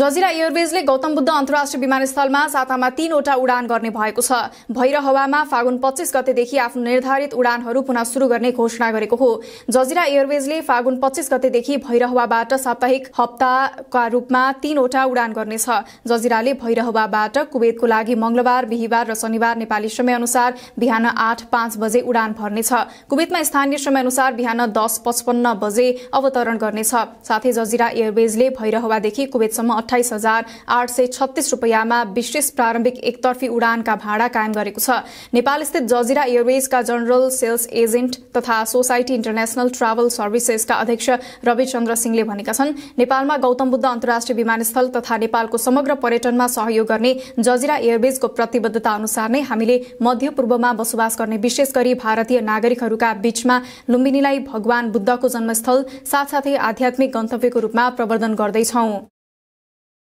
जजिरा एयरवेजले गौतम बुद्ध अन्तर्राष्ट्रिय विमानस्थलमा सातामा तीनवटा उडान गर्ने भएको छ भैर हावामा फागुन पच्चिस गतेदेखि आफ्नो निर्धारित उडानहरू पुनः शुरू गर्ने घोषणा गरेको हो जजिरा एयरवेजले फागुन पच्चिस गतेदेखि भैरहवाबाट साप्ताहिक हप्ताका रूपमा तीनवटा उडान गर्नेछ जजिराले भैरहवाबाट कुवेतको लागि मंगलबार बिहिबार र शनिबार नेपाली समय अनुसार बिहान आठ पाँच बजे उडान भर्नेछ कुवेतमा स्थानीय समय अनुसार बिहान दस पचपन्न बजे अवतरण गर्नेछ साथै जजिरा एयरवेजले भैरहवादेखि कुवेतसम्म अठाइस हजार आठ सय छत्तीस रुपियाँमा विशेष प्रारम्भिक एकतर्फी उडानका भाडा कायम गरेको छ नेपालस्थित जजिरा एयरवेजका जनरल सेल्स एजेन्ट तथा सोसाइटी इन्टरनेशनल ट्राभल सर्भिसेसका अध्यक्ष रविचन्द्र सिंहले भनेका छन् नेपालमा गौतम बुद्ध अन्तर्राष्ट्रिय विमानस्थल तथा नेपालको समग्र पर्यटनमा सहयोग गर्ने जजिरा एयरवेजको प्रतिबद्धता अनुसार नै हामीले मध्य पूर्वमा बसोबास गर्ने विशेष गरी भारतीय नागरिकहरूका बीचमा लुम्बिनीलाई भगवान बुद्धको जन्मस्थल साथसाथै आध्यात्मिक गन्तव्यको रूपमा प्रवर्धन गर्दैछौं